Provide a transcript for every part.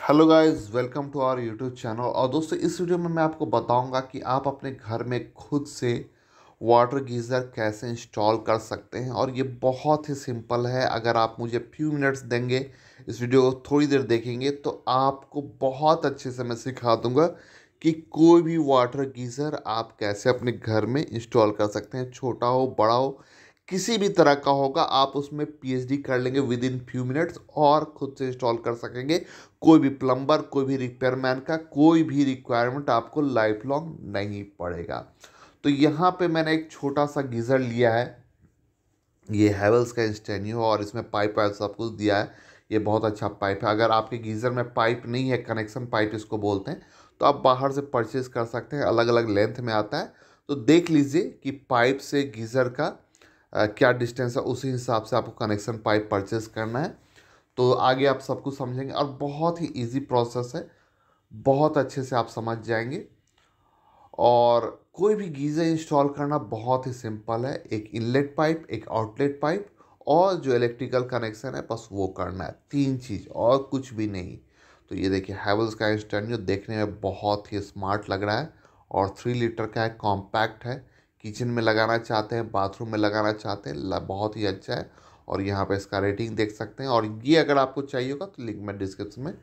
hello guys welcome to our YouTube channel और दोस्तों इस वीडियो में मैं आपको बताऊंगा कि आप अपने घर में खुद से वाटर गीज़र कैसे इंस्टॉल कर सकते हैं और ये बहुत ही सिंपल है अगर आप मुझे फ्यू मिनट्स देंगे इस वीडियो को थोड़ी देर देखेंगे तो आपको बहुत अच्छे से मैं सिखा दूँगा कि कोई भी वाटर गीज़र आप कैसे अपने घर में इंस्टॉल कर सकते हैं छोटा हो बड़ा हो किसी भी तरह का होगा आप उसमें पीएचडी कर लेंगे विद इन फ्यू मिनट्स और खुद से इंस्टॉल कर सकेंगे कोई भी प्लम्बर कोई भी रिपेयरमैन का कोई भी रिक्वायरमेंट आपको लाइफ लॉन्ग नहीं पड़ेगा तो यहाँ पे मैंने एक छोटा सा गीज़र लिया है ये हैवल्स का इंस्टेन्यू और इसमें पाइप वाइप सब कुछ दिया है ये बहुत अच्छा पाइप है अगर आपके गीज़र में पाइप नहीं है कनेक्शन पाइप इसको बोलते हैं तो आप बाहर से परचेज़ कर सकते हैं अलग अलग लेंथ में आता है तो देख लीजिए कि पाइप से गीज़र का क्या डिस्टेंस है उसी हिसाब से आपको कनेक्शन पाइप परचेस करना है तो आगे आप सब कुछ समझेंगे और बहुत ही इजी प्रोसेस है बहुत अच्छे से आप समझ जाएंगे और कोई भी गीज़र इंस्टॉल करना बहुत ही सिंपल है एक इनलेट पाइप एक आउटलेट पाइप और जो इलेक्ट्रिकल कनेक्शन है बस वो करना है तीन चीज़ और कुछ भी नहीं तो ये देखिए हैवल्स का इंस्टेंट जो देखने में बहुत ही स्मार्ट लग रहा है और थ्री लीटर का है कॉम्पैक्ट है किचन में लगाना चाहते हैं बाथरूम में लगाना चाहते हैं बहुत ही अच्छा है और यहाँ पे इसका रेटिंग देख सकते हैं और ये अगर आपको चाहिए होगा तो लिंक मैं डिस्क्रिप्शन में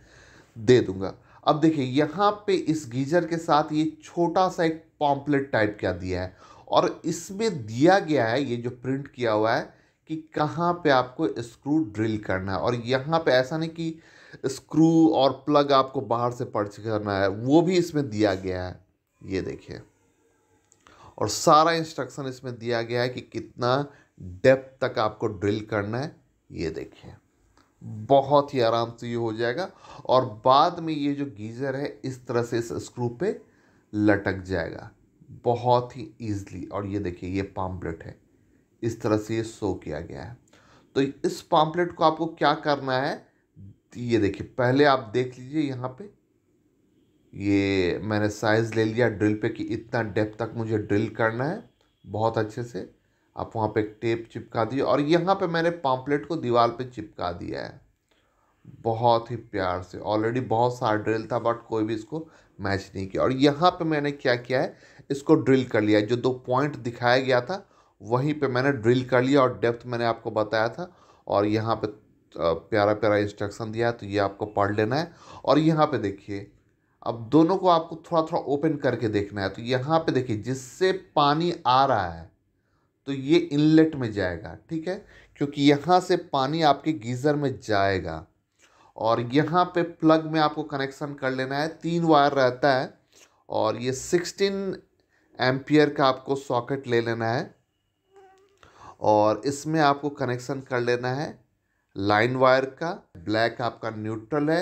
दे दूंगा अब देखिए यहाँ पे इस गीजर के साथ ये छोटा सा एक पॉम्पलेट टाइप का दिया है और इसमें दिया गया है ये जो प्रिंट किया हुआ है कि कहाँ पे आपको स्क्रू ड्रिल करना है और यहाँ पे ऐसा नहीं कि स्क्रू और प्लग आपको बाहर से पर्च करना है वो भी इसमें दिया गया है ये देखिए और सारा इंस्ट्रक्शन इसमें दिया गया है कि कितना डेप्थ तक आपको ड्रिल करना है ये देखिए बहुत ही आराम से ये हो जाएगा और बाद में ये जो गीज़र है इस तरह से इस स्क्रू पे लटक जाएगा बहुत ही ईजली और ये देखिए ये पाम्पलेट है इस तरह से ये शो किया गया है तो इस पाम्पलेट को आपको क्या करना है ये देखिए पहले आप देख लीजिए यहाँ पे ये मैंने साइज़ ले लिया ड्रिल पे कि इतना डेप्थ तक मुझे ड्रिल करना है बहुत अच्छे से आप वहाँ पे टेप चिपका दिए और यहाँ पे मैंने पाम्पलेट को दीवार पे चिपका दिया है बहुत ही प्यार से ऑलरेडी बहुत सारा ड्रिल था बट कोई भी इसको मैच नहीं किया और यहाँ पे मैंने क्या किया है इसको ड्रिल कर लिया जो दो पॉइंट दिखाया गया था वहीं पे मैंने ड्रिल कर लिया और डेप्थ मैंने आपको बताया था और यहाँ पे प्यारा प्यारा इंस्ट्रक्शन दिया है तो ये आपको पढ़ लेना है और यहाँ पे देखिए अब दोनों को आपको थोड़ा थोड़ा ओपन करके देखना है तो यहाँ पे देखिए जिससे पानी आ रहा है तो ये इनलेट में जाएगा ठीक है क्योंकि यहाँ से पानी आपके गीज़र में जाएगा और यहाँ पे प्लग में आपको कनेक्शन कर लेना है तीन वायर रहता है और ये सिक्सटीन एम्पियर का आपको सॉकेट ले लेना है और इसमें आपको कनेक्शन कर लेना है लाइन वायर का ब्लैक आपका न्यूट्रल है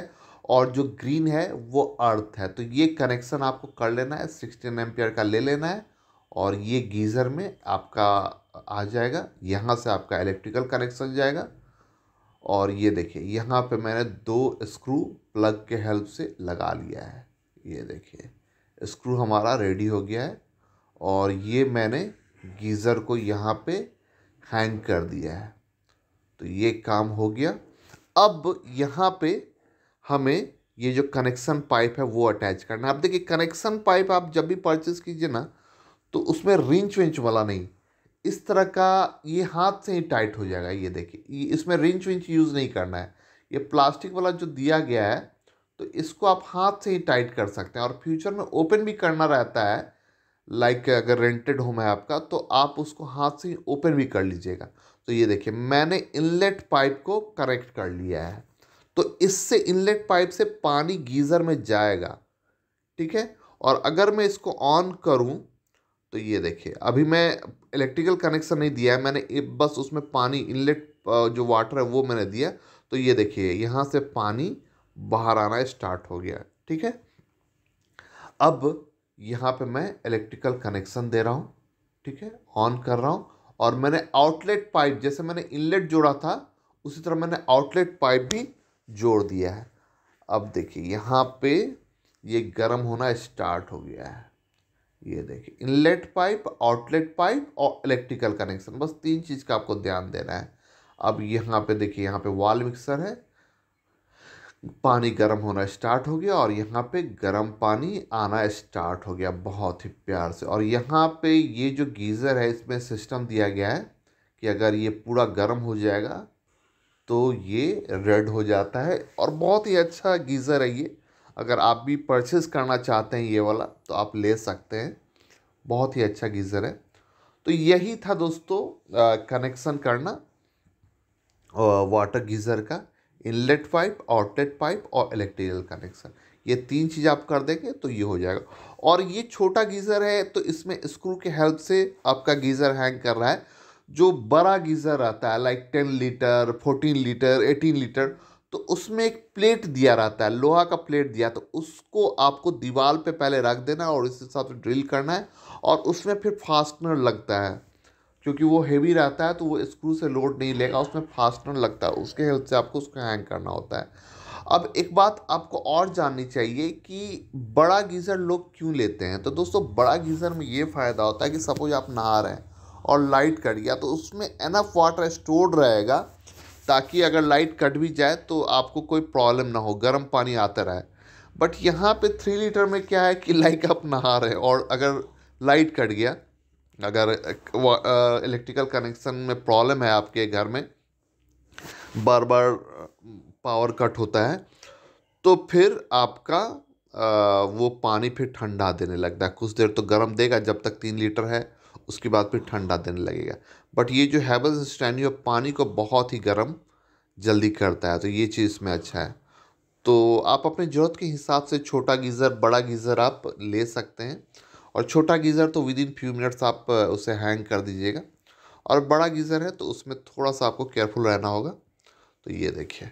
और जो ग्रीन है वो अर्थ है तो ये कनेक्शन आपको कर लेना है सिक्सटीन एम्पियर का ले लेना है और ये गीज़र में आपका आ जाएगा यहाँ से आपका इलेक्ट्रिकल कनेक्शन जाएगा और ये देखिए यहाँ पे मैंने दो स्क्रू प्लग के हेल्प से लगा लिया है ये देखिए स्क्रू हमारा रेडी हो गया है और ये मैंने गीज़र को यहाँ पे हैंग कर दिया है तो ये काम हो गया अब यहाँ पे हमें ये जो कनेक्शन पाइप है वो अटैच करना है आप देखिए कनेक्शन पाइप आप जब भी परचेज कीजिए ना तो उसमें रिंच विंच वाला नहीं इस तरह का ये हाथ से ही टाइट हो जाएगा ये देखिए इसमें रिंच विंच यूज़ नहीं करना है ये प्लास्टिक वाला जो दिया गया है तो इसको आप हाथ से ही टाइट कर सकते हैं और फ्यूचर में ओपन भी करना रहता है लाइक like अगर रेंटेड होम है आपका तो आप उसको हाथ से ही ओपन भी कर लीजिएगा तो ये देखिए मैंने इनलेट पाइप को करेक्ट कर लिया है तो इससे इनलेट पाइप से पानी गीज़र में जाएगा ठीक है और अगर मैं इसको ऑन करूं तो ये देखिए अभी मैं इलेक्ट्रिकल कनेक्शन नहीं दिया है मैंने बस उसमें पानी इनलेट जो वाटर है वो मैंने दिया तो ये देखिए यहाँ से पानी बाहर आना स्टार्ट हो गया ठीक है अब यहाँ पे मैं इलेक्ट्रिकल कनेक्शन दे रहा हूँ ठीक है ऑन कर रहा हूँ और मैंने आउटलेट पाइप जैसे मैंने इनलेट जोड़ा था उसी तरह मैंने आउटलेट पाइप भी जोड़ दिया है अब देखिए यहाँ पे ये गर्म होना स्टार्ट हो गया है ये देखिए इनलेट पाइप आउटलेट पाइप और इलेक्ट्रिकल कनेक्शन बस तीन चीज़ का आपको ध्यान देना है अब यहाँ पे देखिए यहाँ पे वाल मिक्सर है पानी गर्म होना स्टार्ट हो गया और यहाँ पे गर्म पानी आना स्टार्ट हो गया बहुत ही प्यार से और यहाँ पे ये जो गीज़र है इसमें सिस्टम दिया गया है कि अगर ये पूरा गर्म हो जाएगा तो ये रेड हो जाता है और बहुत ही अच्छा गीज़र है ये अगर आप भी परचेज़ करना चाहते हैं ये वाला तो आप ले सकते हैं बहुत ही अच्छा गीज़र है तो यही था दोस्तों कनेक्शन करना वाटर गीज़र का इनलेट पाइप आउटलेट पाइप और इलेक्ट्रिकल कनेक्शन ये तीन चीज़ आप कर देंगे तो ये हो जाएगा और ये छोटा गीज़र है तो इसमें स्क्रू के हेल्प से आपका गीज़र हैंग कर रहा है जो बड़ा गीज़र आता है like ten litre fourteen litre eighteen litre तो उसमें एक प्लेट दिया रहता है लोहा का प्लेट दिया तो उसको आपको दीवार पे पहले रख देना और इस हिसाब से ड्रिल करना है और उसमें फिर फास्टनर लगता है क्योंकि वो हेवी रहता है तो वो स्क्रू से लोड नहीं लेगा उसमें फास्टनर लगता है उसके हेल्प से आपको उसको हैंग करना होता है अब एक बात आपको और जाननी चाहिए कि बड़ा गीज़र लोग क्यों लेते हैं तो दोस्तों बड़ा गीज़र में ये फ़ायदा होता है कि सपोज आप नहा रहे हैं और लाइट कट गया तो उसमें एनफ वाटर स्टोर रहेगा ताकि अगर लाइट कट भी जाए तो आपको कोई प्रॉब्लम ना हो गर्म पानी आता रहे बट यहाँ पे थ्री लीटर में क्या है कि लाइक आप नहा रहे और अगर लाइट कट गया अगर इलेक्ट्रिकल कनेक्शन में प्रॉब्लम है आपके घर में बार बार पावर कट होता है तो फिर आपका आ, वो पानी फिर ठंडा देने लगता है कुछ देर तो गर्म देगा जब तक तीन लीटर है उसके बाद फिर ठंडा देने लगेगा बट ये जो हैवल्स स्टैंडियो पानी को बहुत ही गर्म जल्दी करता है तो ये चीज़ इसमें अच्छा है तो आप अपने ज़रूरत के हिसाब से छोटा गीज़र बड़ा गीज़र आप ले सकते हैं और छोटा गीज़र तो विद इन फ्यू मिनट्स आप उसे हैंग कर दीजिएगा और बड़ा गीज़र है तो उसमें थोड़ा सा आपको केयरफुल रहना होगा तो ये देखिए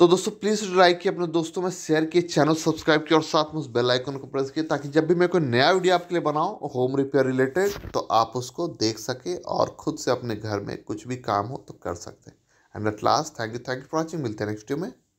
तो दोस्तों प्लीज़ ट्राई किए अपने दोस्तों में शेयर किए चैनल सब्सक्राइब किए और साथ में उस बेल आइकन को प्रेस किए ताकि जब भी मैं कोई नया वीडियो आपके लिए बनाऊँ होम रिपेयर रिलेटेड तो आप उसको देख सके और खुद से अपने घर में कुछ भी काम हो तो कर सकते हैं and at last thank you thank you for watching मिलते हैं नेक्स्ट वीडियो में